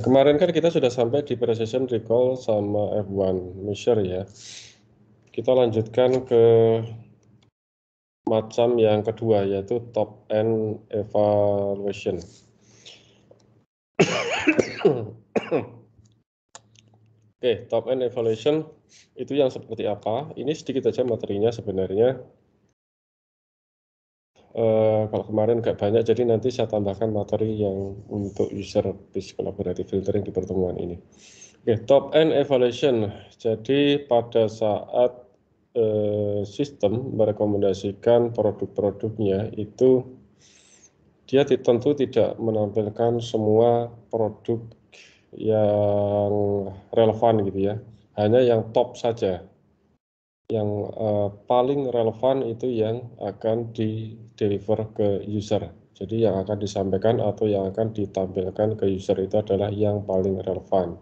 Kemarin kan kita sudah sampai di precision recall sama F1 measure ya. Kita lanjutkan ke macam yang kedua yaitu top end evaluation. Oke, okay, top end evaluation itu yang seperti apa? Ini sedikit aja materinya sebenarnya. Eh, kalau kemarin nggak banyak, jadi nanti saya tambahkan materi yang untuk user based collaborative filtering di pertemuan ini. Oke, okay, top end evaluation. Jadi pada saat uh, sistem merekomendasikan produk-produknya itu dia tentu tidak menampilkan semua produk yang relevan gitu ya, hanya yang top saja yang uh, paling relevan itu yang akan di deliver ke user. Jadi yang akan disampaikan atau yang akan ditampilkan ke user itu adalah yang paling relevan.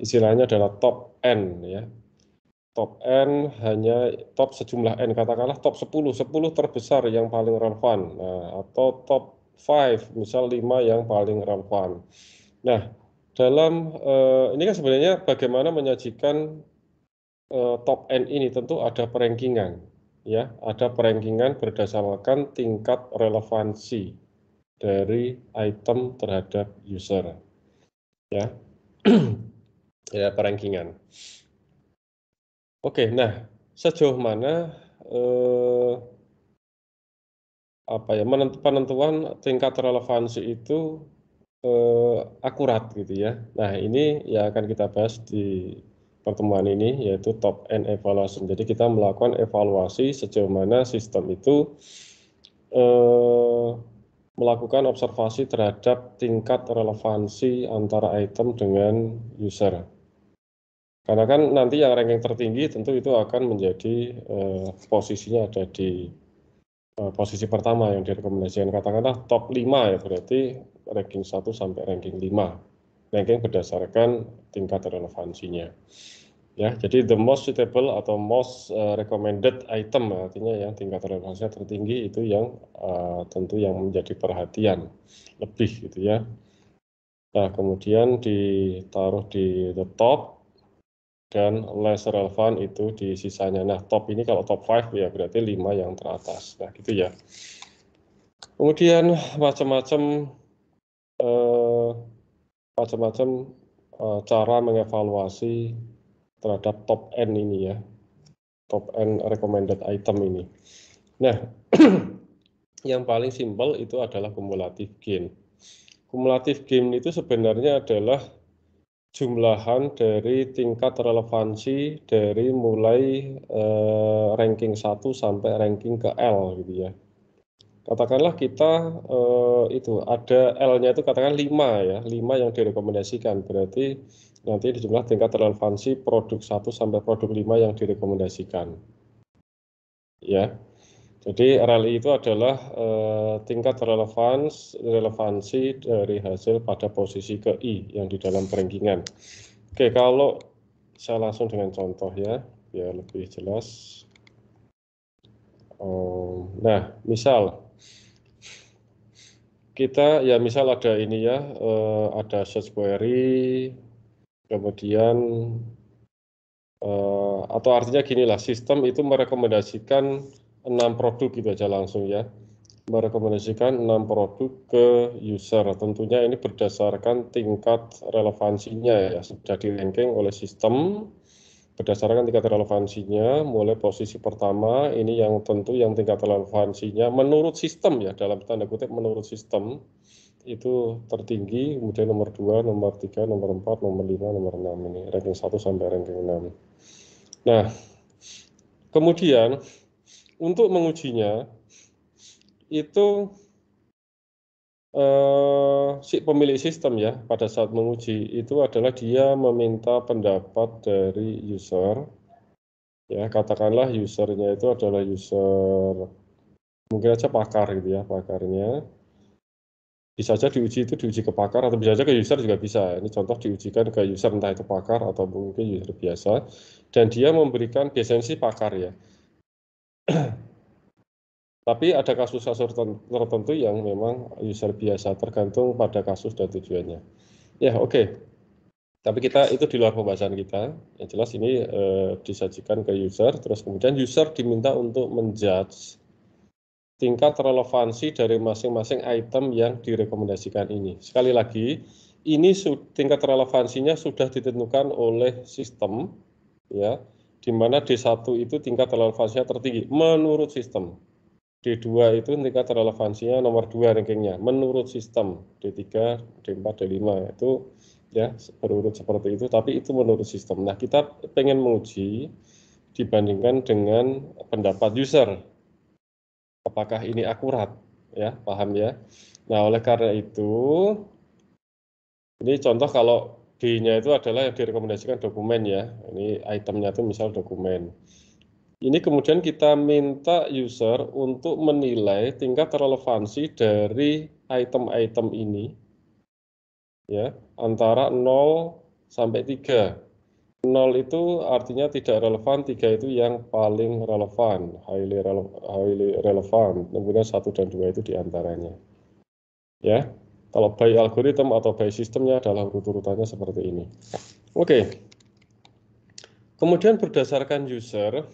Istilahnya adalah top n ya. Top n hanya top sejumlah n katakanlah top 10, 10 terbesar yang paling relevan. Nah, atau top 5 misal 5 yang paling relevan. Nah, dalam eh, ini kan sebenarnya bagaimana menyajikan eh, top N ini tentu ada perankingan, ya, ada perankingan berdasarkan tingkat relevansi dari item terhadap user, ya, ya perankingan. Oke, nah sejauh mana eh, apa ya penentuan tingkat relevansi itu eh, akurat gitu ya. Nah ini ya akan kita bahas di pertemuan ini yaitu top end evaluation. Jadi kita melakukan evaluasi sejauh mana sistem itu eh, melakukan observasi terhadap tingkat relevansi antara item dengan user. Karena kan nanti yang ranking tertinggi tentu itu akan menjadi eh, posisinya ada di eh, posisi pertama yang direkomendasikan. Katakanlah top 5 ya berarti ranking 1 sampai ranking 5 ranking berdasarkan tingkat relevansinya. Ya, jadi the most suitable atau most eh, recommended item artinya yang tingkat relevansinya tertinggi itu yang uh, tentu yang menjadi perhatian lebih gitu ya. Nah, kemudian ditaruh di the top dan less relevant itu di sisanya. Nah, top ini kalau top 5 ya berarti 5 yang teratas. Nah, gitu ya. Kemudian macam-macam eh, macam-macam uh, cara mengevaluasi terhadap top end ini ya, top end recommended item ini. Nah, yang paling simpel itu adalah kumulatif gain. Kumulatif gain itu sebenarnya adalah jumlahan dari tingkat relevansi dari mulai uh, ranking 1 sampai ranking ke L gitu ya katakanlah kita eh, itu ada L-nya itu katakan 5 ya, 5 yang direkomendasikan. Berarti nanti jumlah tingkat relevansi produk 1 sampai produk 5 yang direkomendasikan. Ya. Jadi RLI itu adalah eh, tingkat relevans relevansi dari hasil pada posisi ke I yang di dalam perenggingan. Oke, kalau saya langsung dengan contoh ya, biar lebih jelas. Oh, nah, misal kita ya misal ada ini ya, uh, ada search query, kemudian uh, atau artinya gini lah, sistem itu merekomendasikan enam produk gitu aja langsung ya, merekomendasikan enam produk ke user. Tentunya ini berdasarkan tingkat relevansinya ya, sudah di ranking oleh sistem berdasarkan tingkat relevansinya, mulai posisi pertama ini yang tentu yang tingkat relevansinya menurut sistem ya dalam tanda kutip menurut sistem itu tertinggi, kemudian nomor 2, nomor 3, nomor 4, nomor 5, nomor 6 ini ranking 1 sampai ranking 6. Nah, kemudian untuk mengujinya itu eh, si pemilik sistem ya pada saat menguji itu adalah dia meminta pendapat dari user ya katakanlah usernya itu adalah user mungkin aja pakar gitu ya pakarnya bisa saja diuji itu diuji ke pakar atau bisa saja ke user juga bisa. Ini contoh diujikan ke user entah itu pakar atau mungkin user biasa dan dia memberikan biasanya sih pakar ya. Tapi ada kasus-kasus tertentu yang memang user biasa tergantung pada kasus dan tujuannya. Ya, oke. Okay. Tapi kita itu di luar pembahasan kita. Yang jelas ini eh, disajikan ke user, terus kemudian user diminta untuk menjudge tingkat relevansi dari masing-masing item yang direkomendasikan ini. Sekali lagi, ini tingkat relevansinya sudah ditentukan oleh sistem, ya, di mana D1 itu tingkat relevansinya tertinggi menurut sistem. D2 itu tingkat relevansinya nomor 2 rankingnya menurut sistem D3, D4, D5 itu ya berurut seperti itu tapi itu menurut sistem. Nah, kita pengen menguji dibandingkan dengan pendapat user. Apakah ini akurat? Ya, paham ya. Nah, oleh karena itu ini contoh kalau D-nya itu adalah yang direkomendasikan dokumen ya. Ini itemnya itu misal dokumen. Ini kemudian kita minta user untuk menilai tingkat relevansi dari item-item ini ya antara 0 sampai 3. 0 itu artinya tidak relevan, 3 itu yang paling relevan, highly, rele highly relevant. Kemudian 1 dan 2 itu diantaranya. Ya, kalau by algoritm atau by sistemnya adalah urut-urutannya seperti ini. Oke. Okay. Kemudian berdasarkan user,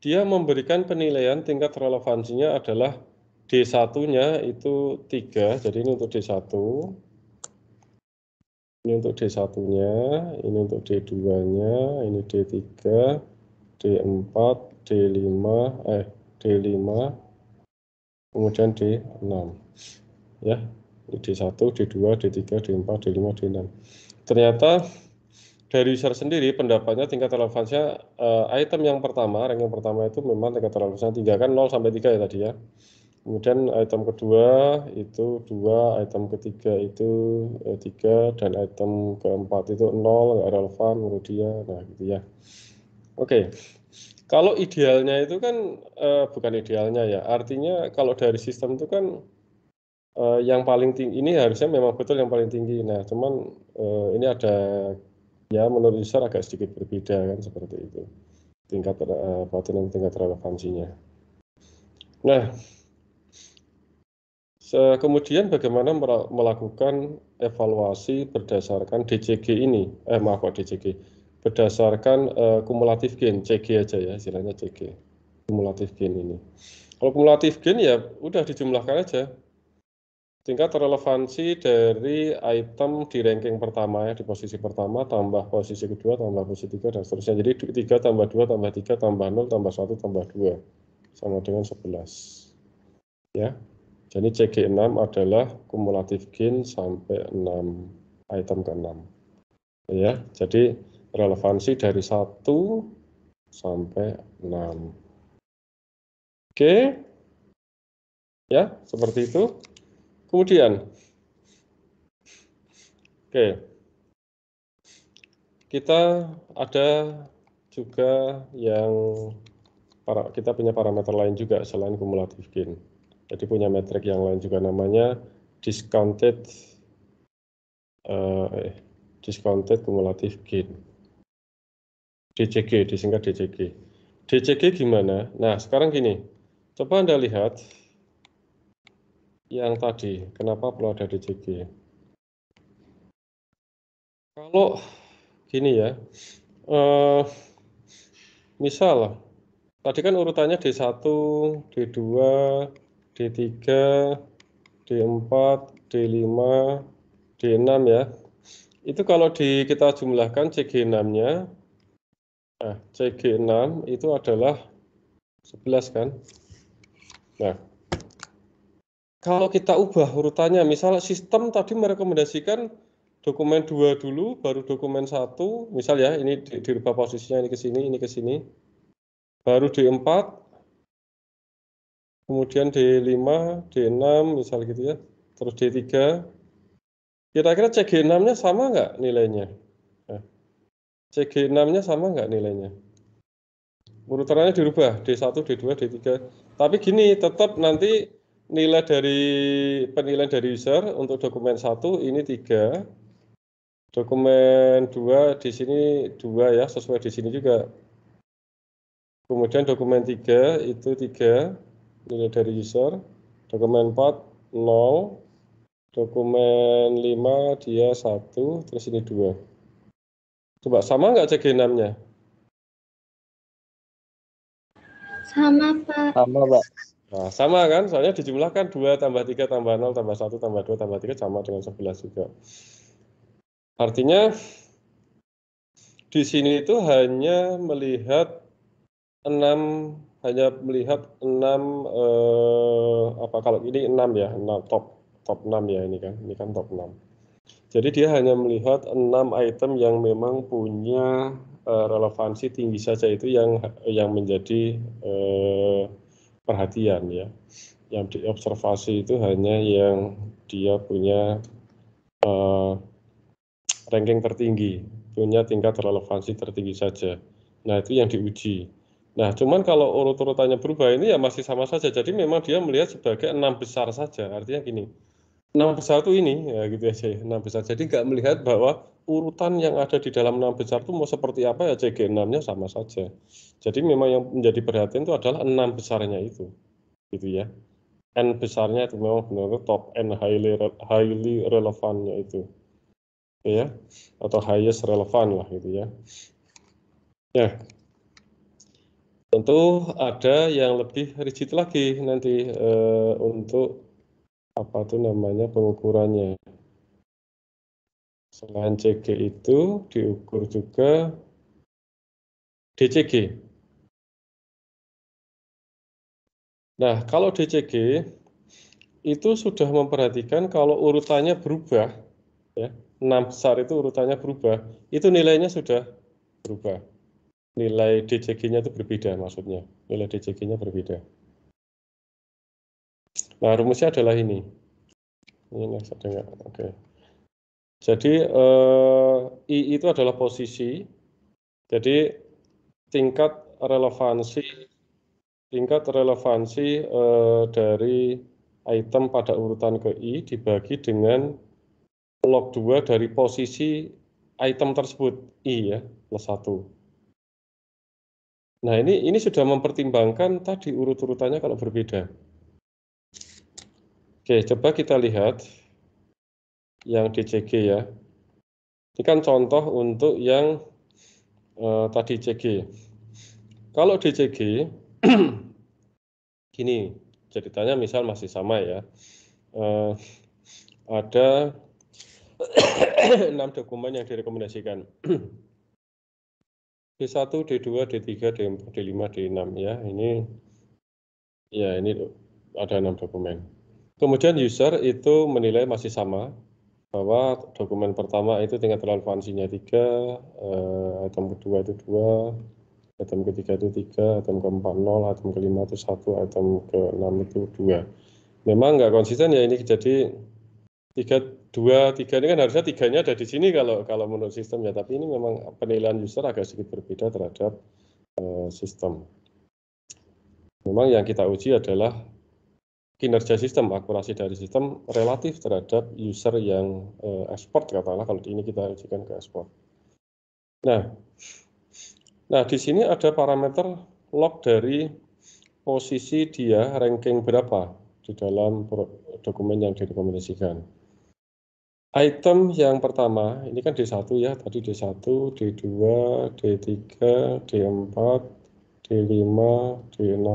dia memberikan penilaian tingkat relevansinya adalah D1-nya itu 3, jadi ini untuk D1. Ini untuk D1-nya, ini untuk D2-nya, ini D3, D4, D5, eh D5, kemudian D6. Ya, ini D1, D2, D3, D4, D5, D6. Ternyata dari user sendiri pendapatnya tingkat relevansinya uh, item yang pertama ranking pertama itu memang tingkat relevansinya tiga kan 0 sampai 3 ya tadi ya kemudian item kedua itu dua item ketiga itu eh, tiga dan item keempat itu nol nggak relevan menurut dia nah gitu ya oke okay. kalau idealnya itu kan uh, bukan idealnya ya artinya kalau dari sistem itu kan uh, yang paling tinggi ini harusnya memang betul yang paling tinggi nah cuman uh, ini ada ya menurut saya agak sedikit berbeda kan seperti itu tingkat eh, apa dan tingkat relevansinya. Nah, kemudian bagaimana melakukan evaluasi berdasarkan DCG ini? Eh maaf kok DCG, berdasarkan uh, kumulatif gain CG aja ya istilahnya CG kumulatif gain ini. Kalau kumulatif gain ya udah dijumlahkan aja Tingkat relevansi dari item di ranking pertama ya, di posisi pertama, tambah posisi kedua, tambah posisi tiga, dan seterusnya. Jadi tiga tambah dua tambah tiga tambah nol tambah satu tambah dua Sama dengan sebelas Ya. Jadi CG6 adalah kumulatif gain sampai 6, item ke-6. Ya, jadi relevansi dari 1 sampai 6. Oke. Ya, seperti itu. Kemudian, oke, okay. kita ada juga yang para, kita punya parameter lain juga selain kumulatif gain. Jadi punya metrik yang lain juga namanya discounted uh, eh, discounted cumulative gain. DCG, disingkat DCG. DCG gimana? Nah, sekarang gini, coba Anda lihat yang tadi, kenapa perlu ada DJG? Kalau gini ya, eh, misal tadi kan urutannya D1, D2, D3, D4, D5, D6 ya. Itu kalau di kita jumlahkan CG6-nya, nah CG6 itu adalah 11 kan. Nah, kalau kita ubah urutannya, misal sistem tadi merekomendasikan dokumen dua dulu, baru dokumen satu, misal ya ini di, dirubah posisinya ini ke sini, ini ke sini, baru D4, kemudian D5, D6, misal gitu ya, terus D3. Kira-kira CG6-nya sama nggak nilainya? Nah, CG6-nya sama nggak nilainya? Urutannya dirubah, D1, D2, D3. Tapi gini, tetap nanti nilai dari penilaian dari user untuk dokumen satu ini tiga dokumen dua di sini dua ya sesuai di sini juga kemudian dokumen tiga itu tiga nilai dari user dokumen empat nol, dokumen lima dia satu terus ini dua. coba sama nggak CG6 sama Pak sama Pak Nah, sama kan? Soalnya dijumlahkan 2 tambah 3 tambah 0 tambah 1 tambah 2 tambah 3 sama dengan 11 juga. Artinya di sini itu hanya melihat 6 hanya melihat 6 eh, apa kalau ini 6 ya, 6 top top 6 ya ini kan. Ini kan top 6. Jadi dia hanya melihat 6 item yang memang punya eh, relevansi tinggi saja itu yang yang menjadi eh, perhatian ya. Yang diobservasi itu hanya yang dia punya uh, ranking tertinggi, punya tingkat relevansi tertinggi saja. Nah itu yang diuji. Nah cuman kalau urut-urutannya berubah ini ya masih sama saja. Jadi memang dia melihat sebagai enam besar saja. Artinya gini, enam besar itu ini ya gitu aja ya, enam besar. Jadi nggak melihat bahwa urutan yang ada di dalam enam besar itu mau seperti apa ya CG6-nya sama saja. Jadi memang yang menjadi perhatian itu adalah enam besarnya itu. Gitu ya. N besarnya itu memang benar-benar top N highly, highly relevannya itu. Gitu ya, atau highest relevan lah gitu ya. Ya. Tentu ada yang lebih rigid lagi nanti eh, untuk apa tuh namanya pengukurannya Selain CG itu diukur juga DCG. Nah, kalau DCG itu sudah memperhatikan kalau urutannya berubah, ya, 6 besar itu urutannya berubah, itu nilainya sudah berubah. Nilai DCG-nya itu berbeda maksudnya, nilai DCG-nya berbeda. Nah, rumusnya adalah ini. Ini nggak Oke. Okay. Jadi eh, I itu adalah posisi. Jadi tingkat relevansi tingkat relevansi eh, dari item pada urutan ke I dibagi dengan log 2 dari posisi item tersebut I ya, plus satu. Nah, ini ini sudah mempertimbangkan tadi urut-urutannya kalau berbeda. Oke, coba kita lihat yang DCG ya. Ini kan contoh untuk yang eh, tadi CG. Kalau DCG, gini ceritanya misal masih sama ya. Eh, ada enam dokumen yang direkomendasikan. D1, D2, D3, D4, D5, D6 ya. Ini ya ini ada enam dokumen. Kemudian user itu menilai masih sama, bahwa dokumen pertama itu tingkat relevansinya tiga eh, item kedua itu dua item ketiga itu tiga item keempat nol item kelima itu 1, item keenam itu dua Memang nggak konsisten ya ini jadi tiga dua tiga ini kan harusnya tiganya ada di sini kalau kalau menurut sistem ya tapi ini memang penilaian user agak sedikit berbeda terhadap eh, sistem memang yang kita uji adalah kinerja sistem, akurasi dari sistem relatif terhadap user yang uh, ekspor katakanlah kalau di ini kita ujikan ke ekspor. Nah, nah di sini ada parameter log dari posisi dia ranking berapa di dalam dokumen yang direkomendasikan. Item yang pertama, ini kan D1 ya, tadi D1, D2, D3, D4, D5, D6.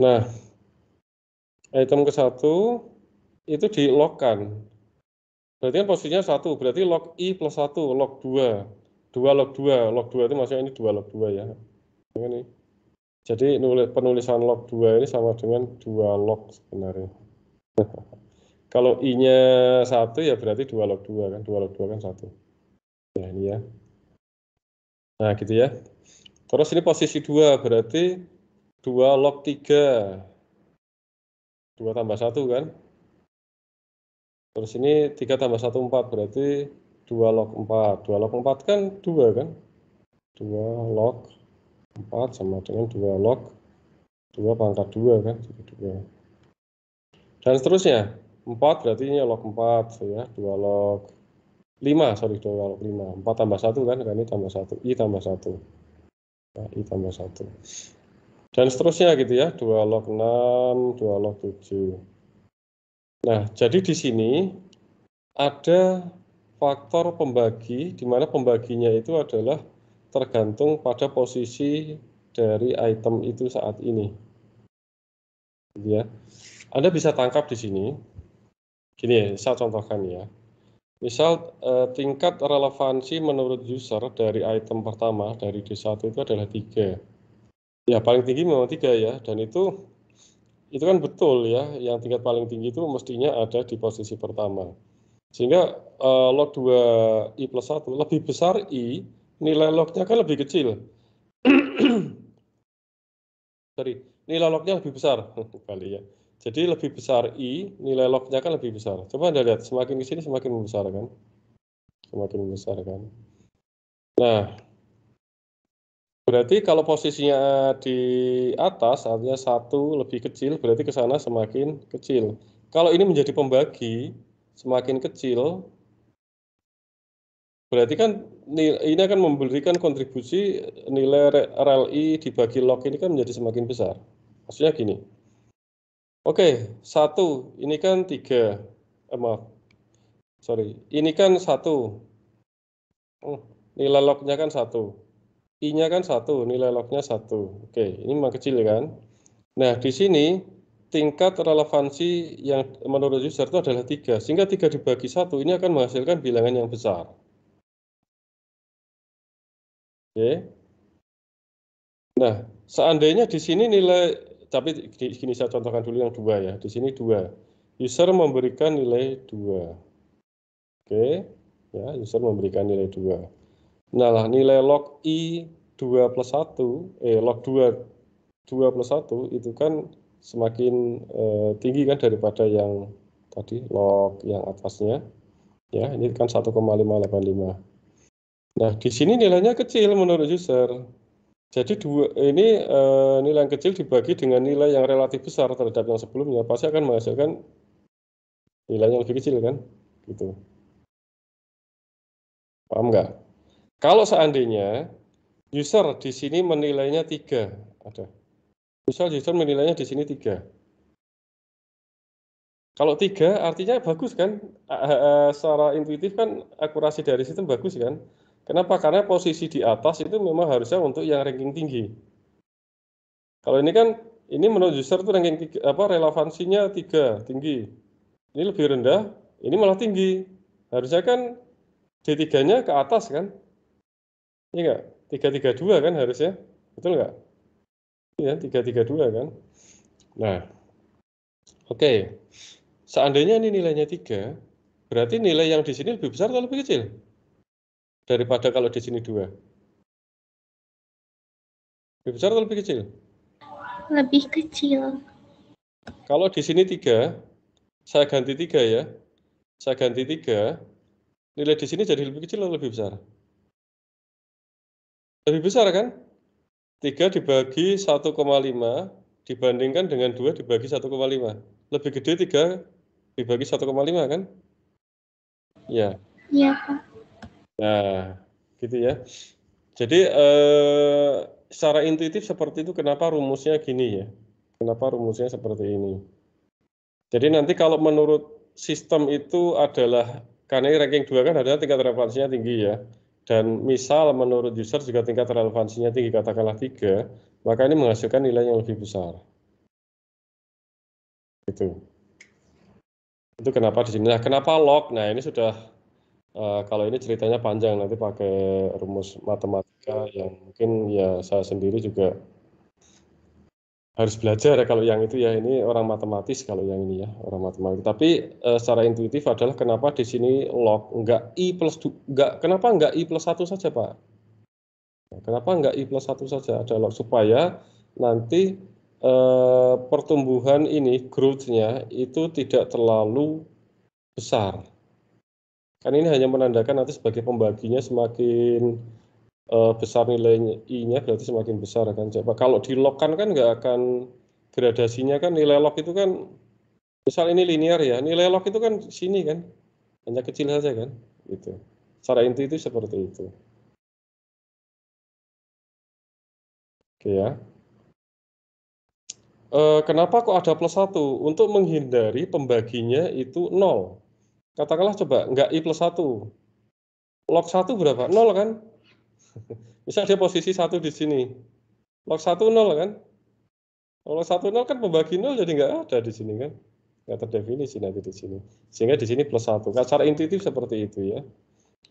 Nah, item ke satu itu di log kan. Berarti kan posisinya satu, berarti log i plus satu, log dua, dua log dua, log dua itu maksudnya ini dua log dua ya. Ini. Jadi penulisan log dua ini sama dengan dua log sebenarnya. Kalau i-nya satu ya berarti dua log dua kan, dua log dua kan satu. Ya ini ya. Nah gitu ya. Terus ini posisi dua berarti dua log tiga 2 tambah 1 kan. Terus ini 3 tambah 1, 4. Berarti 2 log 4. 2 log 4 kan 2 kan. 2 log 4 sama dengan 2 log 2 pangkat 2 kan. 2. Dan seterusnya. 4 berarti ini log 4 ya. 2 log 5, sorry 2 log 5. 4 tambah 1 kan, ini tambah 1. I tambah 1. Nah, I tambah 1 dan seterusnya gitu ya 2 log 6 2 log 7 nah jadi di sini ada faktor pembagi di mana pembaginya itu adalah tergantung pada posisi dari item itu saat ini gitu ya Anda bisa tangkap di sini gini ya, saya contohkan ya Misal eh, tingkat relevansi menurut user dari item pertama dari D1 itu adalah 3 Ya paling tinggi memang tiga ya, dan itu itu kan betul ya, yang tingkat paling tinggi itu mestinya ada di posisi pertama. Sehingga uh, log 2 I plus 1 lebih besar I, nilai lognya kan lebih kecil. Sorry, nilai lognya lebih besar. Kali ya. Jadi lebih besar I, nilai lognya kan lebih besar. Coba Anda lihat, semakin ke sini semakin membesar kan? Semakin membesar kan? Nah, Berarti kalau posisinya di atas artinya satu lebih kecil berarti ke sana semakin kecil. Kalau ini menjadi pembagi semakin kecil berarti kan ini akan memberikan kontribusi nilai RLI dibagi log ini kan menjadi semakin besar. Maksudnya gini. Oke, satu ini kan tiga, eh, maaf, sorry, ini kan satu, oh, nilai lognya kan satu, I-nya kan satu, nilai lognya satu. Oke, ini memang kecil ya kan? Nah, di sini tingkat relevansi yang menurut user itu adalah tiga, sehingga tiga dibagi satu ini akan menghasilkan bilangan yang besar. Oke. Nah, seandainya di sini nilai, tapi di sini saya contohkan dulu yang dua ya, di sini dua. User memberikan nilai dua. Oke, ya, user memberikan nilai dua. Nah lah nilai log I 2 plus 1, eh log 2, 2 plus 1 itu kan semakin eh, tinggi kan daripada yang tadi log yang atasnya. Ya, ini kan 1,585. Nah, di sini nilainya kecil menurut user. Jadi dua ini e, nilai yang kecil dibagi dengan nilai yang relatif besar terhadap yang sebelumnya pasti akan menghasilkan nilai yang lebih kecil kan? Gitu. Paham nggak? Kalau seandainya user di sini menilainya tiga, ada. Misal user menilainya di sini tiga. Kalau tiga artinya bagus kan? Secara intuitif kan akurasi dari sistem bagus kan? Kenapa? Karena posisi di atas itu memang harusnya untuk yang ranking tinggi. Kalau ini kan, ini menurut user itu ranking tiga, apa relevansinya tiga tinggi. Ini lebih rendah, ini malah tinggi. Harusnya kan D3-nya ke atas kan? Iya enggak? 332 kan harusnya. Betul enggak? Iya, 332 kan. Nah. Oke. Okay. Seandainya ini nilainya 3, berarti nilai yang di sini lebih besar atau lebih kecil? Daripada kalau di sini 2. Lebih besar atau lebih kecil? Lebih kecil. Kalau di sini 3, saya ganti 3 ya. Saya ganti 3, nilai di sini jadi lebih kecil atau lebih besar? Lebih besar kan? 3 dibagi 1,5 dibandingkan dengan 2 dibagi 1,5. Lebih gede 3 dibagi 1,5 kan? Iya. Iya, Pak. Nah, gitu ya. Jadi eh, secara intuitif seperti itu kenapa rumusnya gini ya. Kenapa rumusnya seperti ini. Jadi nanti kalau menurut sistem itu adalah karena ini ranking 2 kan adalah tingkat referensinya tinggi ya dan misal menurut user juga tingkat relevansinya tinggi, katakanlah tiga, maka ini menghasilkan nilai yang lebih besar. Itu. Itu kenapa di sini. Nah, kenapa log? Nah, ini sudah uh, kalau ini ceritanya panjang nanti pakai rumus matematika yang mungkin ya saya sendiri juga harus belajar ya kalau yang itu ya ini orang matematis kalau yang ini ya orang matematik tapi e, secara intuitif adalah kenapa di sini log enggak i plus enggak kenapa enggak i plus satu saja pak ya, kenapa enggak i plus satu saja ada log supaya nanti e, pertumbuhan ini growth-nya itu tidak terlalu besar kan ini hanya menandakan nanti sebagai pembaginya semakin uh, besar nilainya i-nya berarti semakin besar akan coba kalau di log kan kan nggak akan gradasinya kan nilai log itu kan misal ini linear ya nilai log itu kan sini kan hanya kecil saja kan itu secara inti itu seperti itu oke ya e, kenapa kok ada plus satu untuk menghindari pembaginya itu nol katakanlah coba nggak i plus satu log satu berapa nol kan Misal dia posisi satu di sini, log satu nol kan? Kalau satu nol kan pembagi nol jadi nggak ada di sini kan? Nggak terdefinisi nanti di sini. Sehingga di sini plus satu. Nah, secara intuitif seperti itu ya.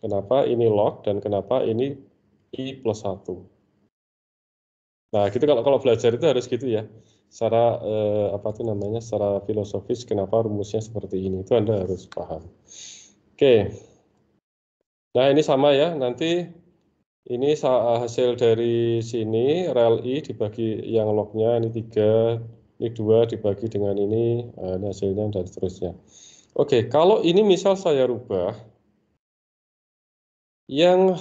Kenapa ini log dan kenapa ini i plus satu? Nah, gitu kalau kalau belajar itu harus gitu ya. Secara eh, apa tuh namanya? Secara filosofis kenapa rumusnya seperti ini itu Anda harus paham. Oke. Okay. Nah, ini sama ya. Nanti ini eh, hasil dari sini, rel I dibagi yang lognya, ini 3, ini 2 dibagi dengan ini, eh, ini hasilnya, dan seterusnya. Oke, kalau ini misal saya rubah, yang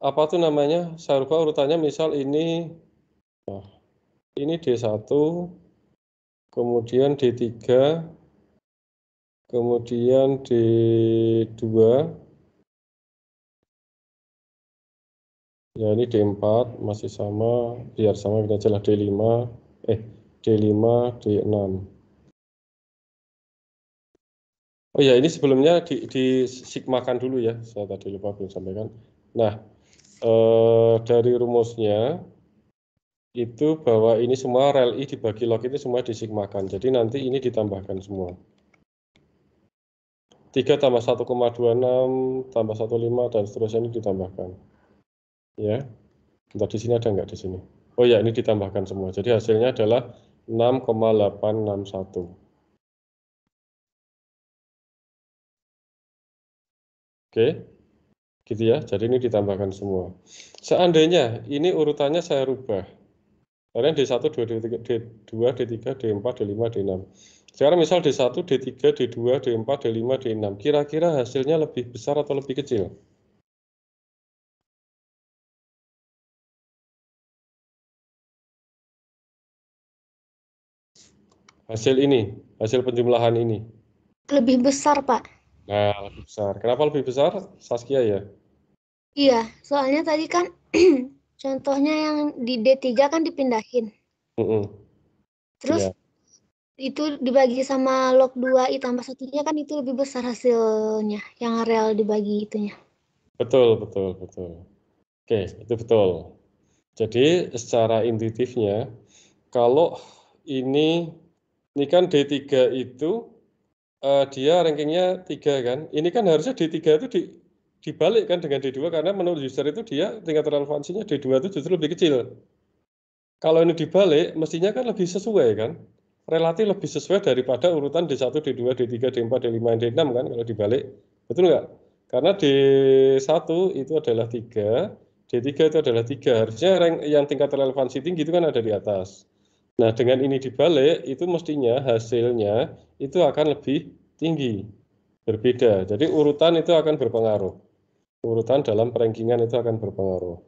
apa tuh namanya, saya rubah urutannya misal ini, nah, ini D1, kemudian D3, kemudian D2, Ya ini D4 masih sama, biar sama kita jelas D5, eh D5, D6. Oh ya ini sebelumnya di, disigmakan dulu ya, saya tadi lupa belum sampaikan. Nah eh, dari rumusnya itu bahwa ini semua rel I dibagi log ini semua disigmakan, jadi nanti ini ditambahkan semua. 3 tambah 1,26 tambah 15 dan seterusnya ini ditambahkan. Ya. Entah di sini ada nggak di sini? Oh ya, ini ditambahkan semua. Jadi hasilnya adalah 6,861. Oke. Gitu ya. Jadi ini ditambahkan semua. Seandainya ini urutannya saya rubah. Kalian D1, D2, D3, D4, D5, D6. Sekarang misal D1, D3, D2, D4, D5, D6. Kira-kira hasilnya lebih besar atau lebih kecil? Hasil ini, hasil penjumlahan ini. Lebih besar, Pak. Nah, lebih besar. Kenapa lebih besar, Saskia ya? Iya, soalnya tadi kan contohnya yang di D3 kan dipindahin. Mm -mm. Terus yeah. itu dibagi sama log 2 I tambah satunya kan itu lebih besar hasilnya, yang real dibagi itunya. Betul, betul, betul. Oke, itu betul. Jadi secara intuitifnya, kalau ini ini kan D3 itu uh, dia rankingnya 3 kan. Ini kan harusnya D3 itu di, dibalik kan dengan D2 karena menurut user itu dia tingkat relevansinya D2 itu justru lebih kecil. Kalau ini dibalik, mestinya kan lebih sesuai kan. Relatif lebih sesuai daripada urutan D1, D2, D3, D4, D5, D6 kan kalau dibalik. Betul nggak? Karena D1 itu adalah 3, D3 itu adalah 3. Harusnya rank yang tingkat relevansi tinggi itu kan ada di atas. Nah, dengan ini dibalik, itu mestinya hasilnya itu akan lebih tinggi, berbeda. Jadi urutan itu akan berpengaruh. Urutan dalam perenggingan itu akan berpengaruh.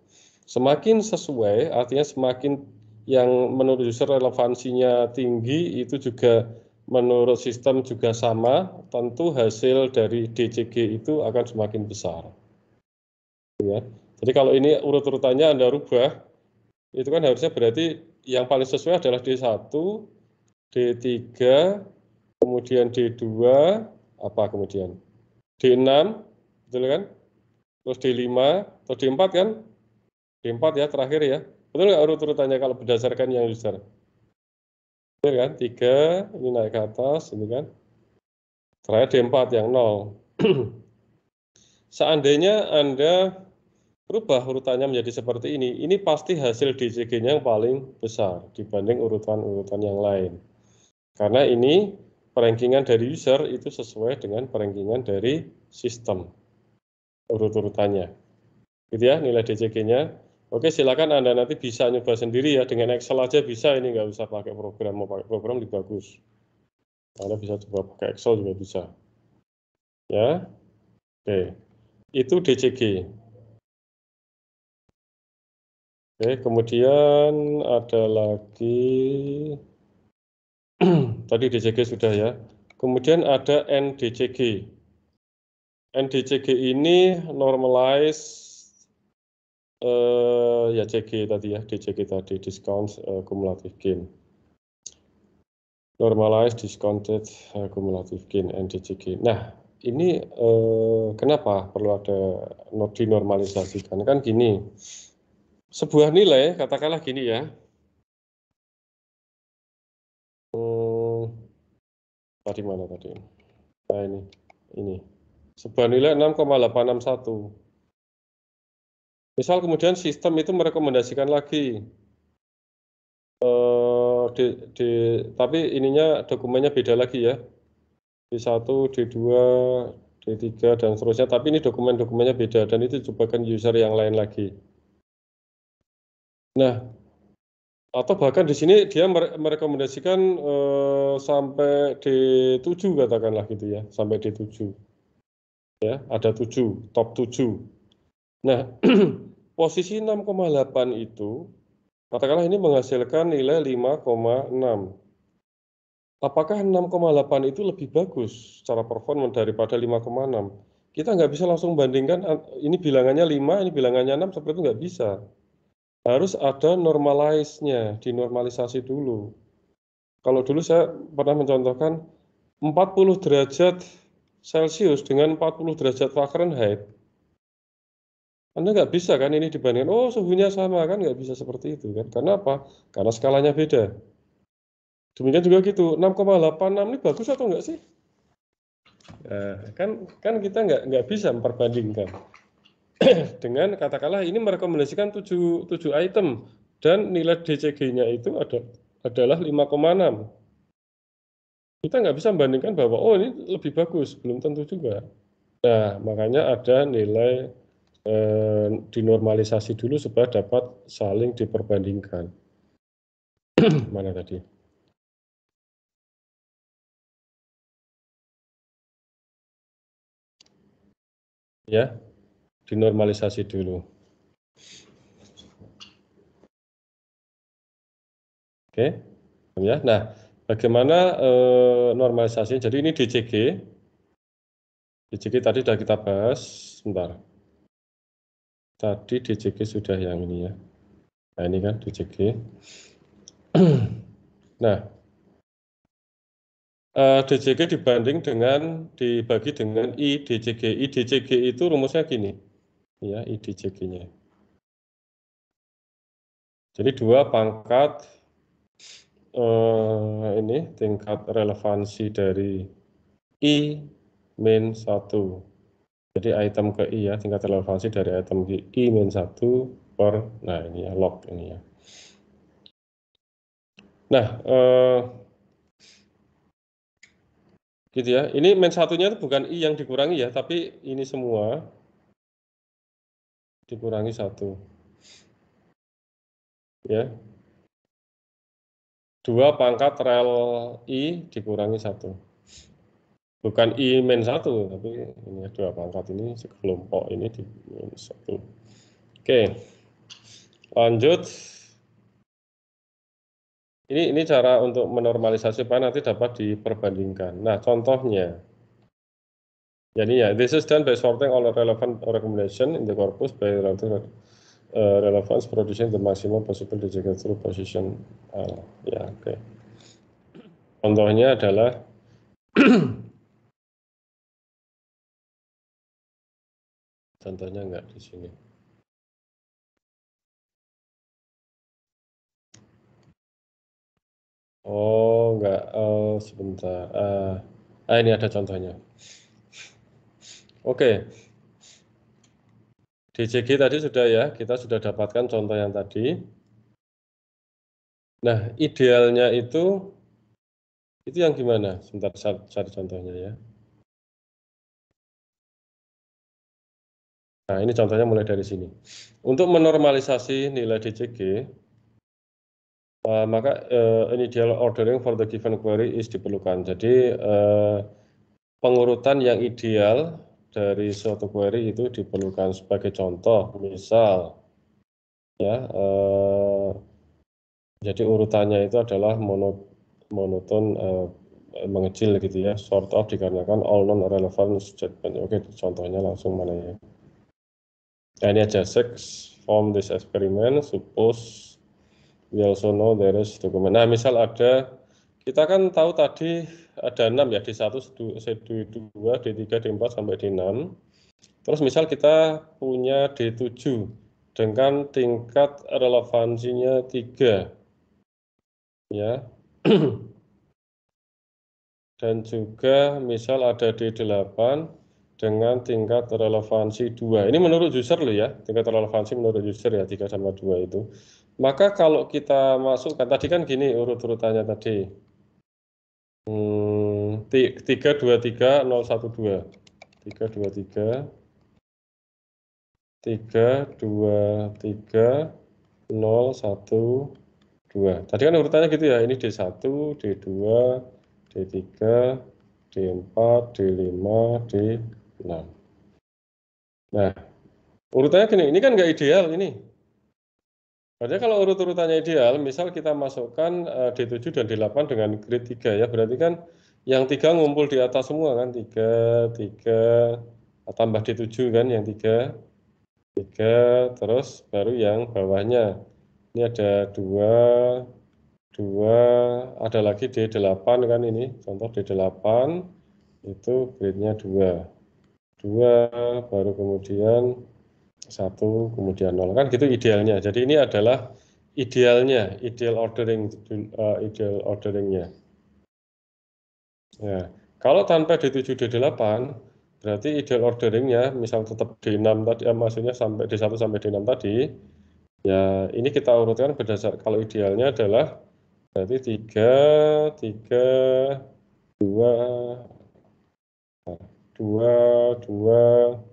Semakin sesuai, artinya semakin yang menurut user relevansinya tinggi, itu juga menurut sistem juga sama, tentu hasil dari DCG itu akan semakin besar. Ya. Jadi kalau ini urut-urutannya Anda rubah, itu kan harusnya berarti yang paling sesuai adalah D1, D3, kemudian D2, apa kemudian? D6, betul kan? Terus D5, atau D4 kan? D4 ya, terakhir ya. Betul nggak urut-urutannya kalau berdasarkan yang user? Betul kan? 3, ini naik ke atas, ini kan? Terakhir D4 yang 0. Seandainya Anda rubah urutannya menjadi seperti ini, ini pasti hasil DCG-nya yang paling besar dibanding urutan-urutan yang lain. Karena ini perengkingan dari user itu sesuai dengan perengkingan dari sistem urut-urutannya. Gitu ya nilai DCG-nya. Oke, silakan Anda nanti bisa nyoba sendiri ya dengan Excel aja bisa ini nggak usah pakai program mau pakai program lebih bagus. Anda bisa coba pakai Excel juga bisa. Ya. Oke. Itu DCG. Oke, kemudian ada lagi tadi DCG sudah ya. Kemudian ada NDCG. NDCG ini normalize eh ya CG tadi ya, DCG tadi, discounts cumulative eh, gain. Normalized discounted cumulative eh, gain, NDCG. Nah, ini eh, kenapa perlu ada dinormalisasikan? Kan gini, sebuah nilai, katakanlah gini ya. Hmm, tadi mana tadi? Nah ini, ini. Sebuah nilai 6,861. Misal kemudian sistem itu merekomendasikan lagi, eh, di, di, tapi ininya dokumennya beda lagi ya, D1, D2, D3, dan seterusnya, tapi ini dokumen-dokumennya beda, dan itu jebakan user yang lain lagi. Nah, atau bahkan di sini dia merekomendasikan eh, sampai D7 katakanlah gitu ya, sampai D7. Ya, ada 7, top 7. Nah, posisi 6,8 itu katakanlah ini menghasilkan nilai 5,6. Apakah 6,8 itu lebih bagus secara performa daripada 5,6? Kita nggak bisa langsung bandingkan ini bilangannya 5, ini bilangannya 6, seperti itu nggak bisa harus ada normalize-nya, dinormalisasi dulu. Kalau dulu saya pernah mencontohkan 40 derajat Celcius dengan 40 derajat Fahrenheit. Anda nggak bisa kan ini dibandingkan, oh suhunya sama kan nggak bisa seperti itu kan. Karena apa? Karena skalanya beda. Demikian juga gitu, 6,86 ini bagus atau enggak sih? Nah, kan kan kita nggak nggak bisa memperbandingkan. dengan katakanlah ini merekomendasikan 7, 7 item dan nilai DCG-nya itu ada, adalah 5,6. Kita nggak bisa membandingkan bahwa oh ini lebih bagus, belum tentu juga. Nah, makanya ada nilai eh, dinormalisasi dulu supaya dapat saling diperbandingkan. Mana tadi? Ya, dinormalisasi dulu. Oke, ya. Nah, bagaimana eh, normalisasinya? Jadi ini DCG. DCG tadi sudah kita bahas, sebentar. Tadi DCG sudah yang ini ya. Nah, ini kan DCG. nah, eh, DCG dibanding dengan dibagi dengan IDCG. IDCG itu rumusnya gini ya IDJG-nya. Jadi dua pangkat eh, ini tingkat relevansi dari I min 1. Jadi item ke I ya, tingkat relevansi dari item ke I min 1 per, nah ini ya, log ini ya. Nah, eh, gitu ya. Ini min satunya itu bukan I yang dikurangi ya, tapi ini semua dikurangi satu. Ya. dua pangkat rel I dikurangi satu. Bukan I min satu, tapi ini ya, dua pangkat ini sekelompok ini di min satu. Oke, lanjut. Ini, ini cara untuk menormalisasi supaya nanti dapat diperbandingkan. Nah, contohnya, jadi ya, this is done by sorting all the relevant recommendation in the corpus by relative uh, relevance producing the maximum possible digital through position L. Uh, ya, oke. Okay. Contohnya adalah contohnya enggak di sini. Oh, enggak. Oh, sebentar. Uh, ah, ini ada contohnya. Oke. DCG tadi sudah ya, kita sudah dapatkan contoh yang tadi. Nah, idealnya itu itu yang gimana? Sebentar saya cari contohnya ya. Nah, ini contohnya mulai dari sini. Untuk menormalisasi nilai DCG, uh, eh, maka uh, an ideal ordering for the given query is diperlukan. Jadi, uh, pengurutan yang ideal dari suatu query itu diperlukan sebagai contoh misal ya eh, jadi urutannya itu adalah mono, monoton eh, mengecil gitu ya sort of dikarenakan all non relevant statement oke contohnya langsung mana ya nah, ini aja six form this experiment suppose we also know there is document nah misal ada kita kan tahu tadi ada 6 ya, D1, D2, D3, D4, sampai D6. Terus misal kita punya D7 dengan tingkat relevansinya 3. Ya. Dan juga misal ada D8 dengan tingkat relevansi 2. Ini menurut user loh ya, tingkat relevansi menurut user ya 3 sama 2 itu. Maka kalau kita masukkan, tadi kan gini urut-urutannya tadi Hmm, tiga tiga tiga tiga tiga dua dua dua dua nol satu tiga nol satu dua Tadi kan urutannya gitu ya, ini d satu d dua d tiga d empat d lima d enam Nah, urutannya gini, ini kan nggak ideal ini. Berarti kalau urut-urutannya ideal, misal kita masukkan eh, D7 dan D8 dengan grid 3 ya, berarti kan yang 3 ngumpul di atas semua kan, 3, 3, eh, tambah D7 kan yang 3, 3, terus baru yang bawahnya. Ini ada dua, dua, ada lagi D8 kan ini, contoh D8 itu grade-nya dua. Dua, baru kemudian satu kemudian nol kan gitu idealnya jadi ini adalah idealnya ideal ordering uh, ideal orderingnya ya kalau tanpa D7 D8 berarti ideal orderingnya misal tetap D6 tadi ya, maksudnya sampai D1 sampai D6 tadi ya ini kita urutkan berdasar kalau idealnya adalah berarti 3 3 2 2 2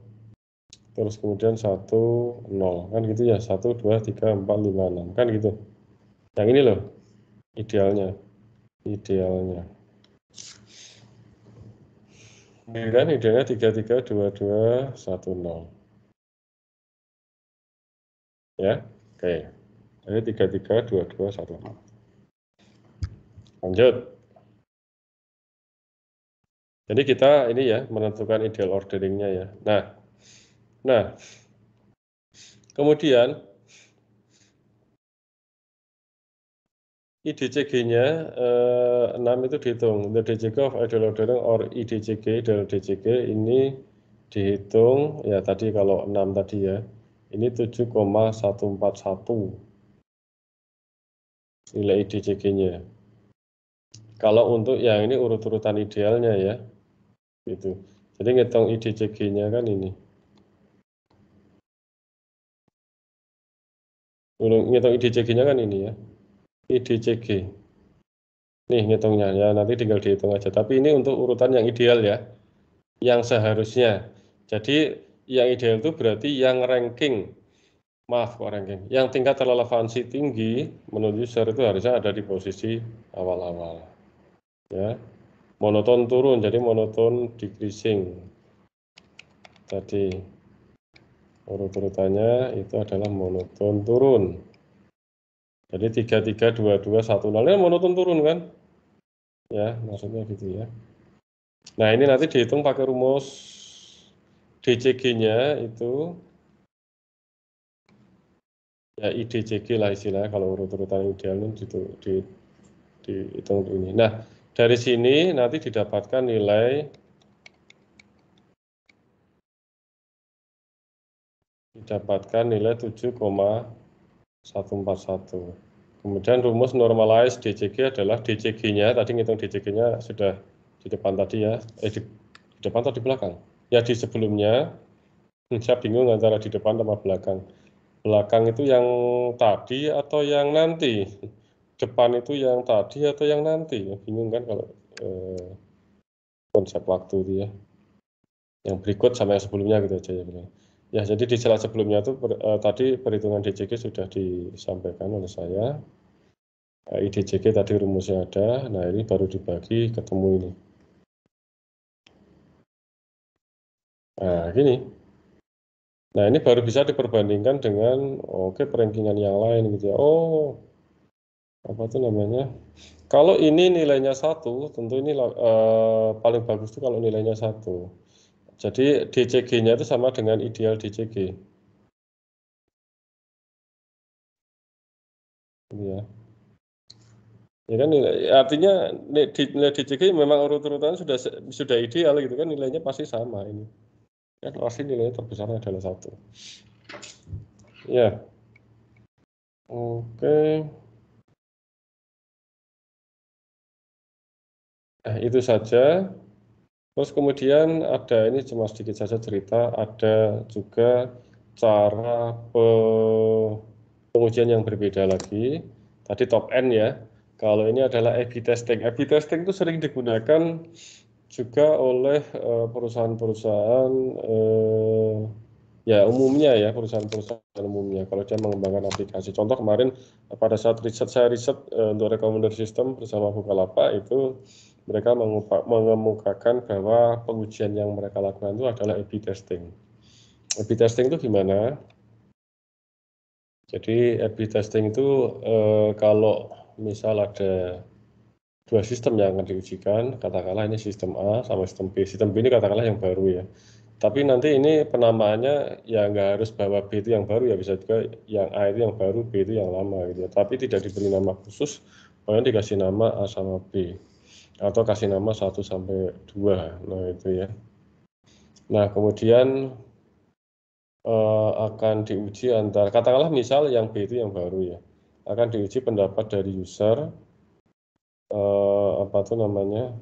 terus kemudian 1 0 kan gitu ya 1 2 3 4 5 6 kan gitu yang ini loh idealnya idealnya ini kan idealnya 3 3 2 2 1 0 ya oke jadi 3 3 2 2 1 0 lanjut jadi kita ini ya menentukan ideal orderingnya ya nah Nah, kemudian IDCG-nya eh, 6 itu dihitung. The DCG of ideal ordering or IDCG, ideal DCG ini dihitung, ya tadi kalau 6 tadi ya, ini 7,141 nilai IDCG-nya. Kalau untuk yang ini urut-urutan idealnya ya, gitu. Jadi ngitung IDCG-nya kan ini. ngitung IDCG-nya kan ini ya. IDCG. Nih ngitungnya ya, nanti tinggal dihitung aja. Tapi ini untuk urutan yang ideal ya. Yang seharusnya. Jadi yang ideal itu berarti yang ranking maaf kok ranking. Yang tingkat relevansi tinggi menurut user itu harusnya ada di posisi awal-awal. Ya. Monoton turun, jadi monoton decreasing. Tadi urut-urutannya itu adalah monoton turun. Jadi tiga tiga dua dua satu 0 ini monoton turun kan? Ya, maksudnya gitu ya. Nah ini nanti dihitung pakai rumus DCG-nya itu ya IDCG lah istilahnya kalau urut-urutan ideal itu di, di, dihitung ini. Nah dari sini nanti didapatkan nilai dapatkan nilai 7,141. Kemudian rumus normalize DCG adalah DCG-nya, tadi ngitung DCG-nya sudah di depan tadi ya, eh di, di depan atau di belakang? Ya di sebelumnya, hmm, saya bingung antara di depan sama belakang. Belakang itu yang tadi atau yang nanti? Depan itu yang tadi atau yang nanti? Ya, bingung kan kalau eh, konsep waktu itu ya. Yang berikut sama yang sebelumnya gitu aja ya. Ya, jadi di slide sebelumnya itu per, uh, tadi perhitungan DJG sudah disampaikan oleh saya. Uh, eh, IDJG tadi rumusnya ada, nah ini baru dibagi ketemu ini. Nah, gini. Nah, ini baru bisa diperbandingkan dengan oke okay, perengkingan yang lain gitu ya. Oh, apa tuh namanya? Kalau ini nilainya satu, tentu ini uh, paling bagus tuh kalau nilainya satu. Jadi DCG-nya itu sama dengan ideal DCG. Ya. Ya kan artinya nilai DCG memang urut-urutan sudah sudah ideal gitu kan nilainya pasti sama ini. Ya, pasti nilainya terbesarnya adalah satu. Ya. Oke. Nah, itu saja. Terus kemudian ada ini cuma sedikit saja cerita, ada juga cara pengujian yang berbeda lagi. Tadi top end ya. Kalau ini adalah A/B testing. A/B testing itu sering digunakan juga oleh eh, perusahaan-perusahaan eh, ya umumnya ya perusahaan-perusahaan umumnya kalau dia mengembangkan aplikasi contoh kemarin pada saat riset saya riset e, untuk recommender system bersama Bukalapak itu mereka mengupa, mengemukakan bahwa pengujian yang mereka lakukan itu adalah A/B testing A/B testing itu gimana jadi A/B testing itu e, kalau misal ada dua sistem yang akan diujikan katakanlah ini sistem A sama sistem B sistem B ini katakanlah yang baru ya tapi nanti ini penamaannya ya nggak harus bahwa B itu yang baru ya bisa juga yang A itu yang baru, B itu yang lama gitu ya. Tapi tidak diberi nama khusus, pokoknya dikasih nama A sama B atau kasih nama 1 sampai 2. Nah, itu ya. Nah, kemudian eh, akan diuji antara katakanlah misal yang B itu yang baru ya. Akan diuji pendapat dari user eh, apa tuh namanya?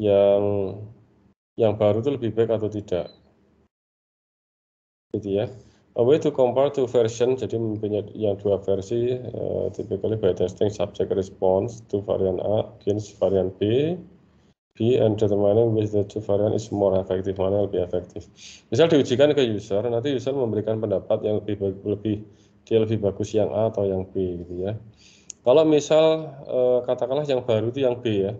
yang yang baru itu lebih baik atau tidak. Gitu ya. A way to compare two version, jadi mempunyai yang dua versi, uh, typically by testing subject response to varian A against varian B, B and determining which the two variant is more effective, mana lebih efektif. Misal diujikan ke user, nanti user memberikan pendapat yang lebih lebih dia lebih bagus yang A atau yang B gitu ya. Kalau misal uh, katakanlah yang baru itu yang B ya,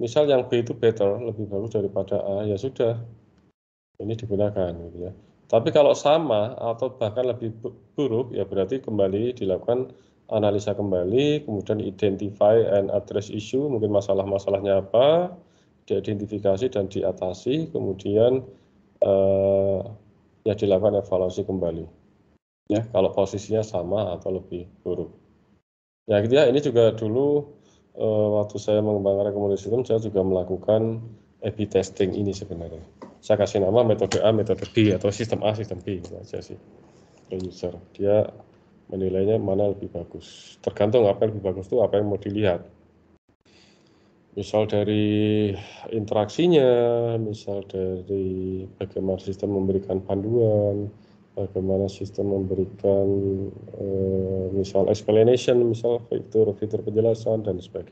misal yang B itu better, lebih bagus daripada A, ya sudah, ini digunakan gitu ya. Tapi kalau sama atau bahkan lebih buruk, ya berarti kembali dilakukan analisa kembali, kemudian identify and address issue, mungkin masalah-masalahnya apa, diidentifikasi dan diatasi, kemudian eh, ya dilakukan evaluasi kembali. Ya, kalau posisinya sama atau lebih buruk. Ya, gitu ya, ini juga dulu Eh, waktu saya mengembangkan rekomendasi sistem, saya juga melakukan A/B testing ini sebenarnya. Saya kasih nama metode A, metode B, atau sistem A, sistem B, gitu aja sih. Ke user, dia menilainya mana lebih bagus. Tergantung apa yang lebih bagus itu apa yang mau dilihat. Misal dari interaksinya, misal dari bagaimana sistem memberikan panduan, bagaimana sistem memberikan eh, misal explanation, misal fitur fitur penjelasan dan sebagainya.